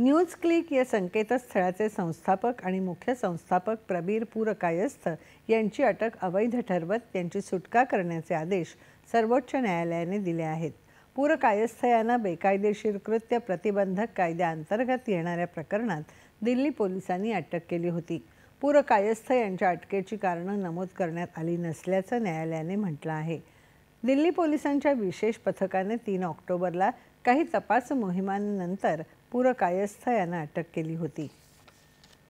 news click या संकेतस्थळाचे संस्थापक आणि मुख्य संस्थापक प्रबीर पूरकायस्थ यांची अटक अवैध ठरवत त्यांची सुटका करण्याचे आदेश सर्वोच्च न्यायालयाने दिले आहेत पूरकायस्थ यांना बेकायदेशीर कृत्य प्रतिबंधक कायद्याअंतर्गत येणाऱ्या प्रकरणात दिल्ली पोलिसांनी अटक केली होती पूरकायस्थ यांच्या अटकेची कारणं नमूद करण्यात आली नसल्याचं न्यायालयाने म्हटलं आहे दिल्ली पोलिसांच्या विशेष पथकाने तीन ऑक्टोबरला काही तपास मोहिमांनंतर पूरकायस्थ यांना अटक केली होती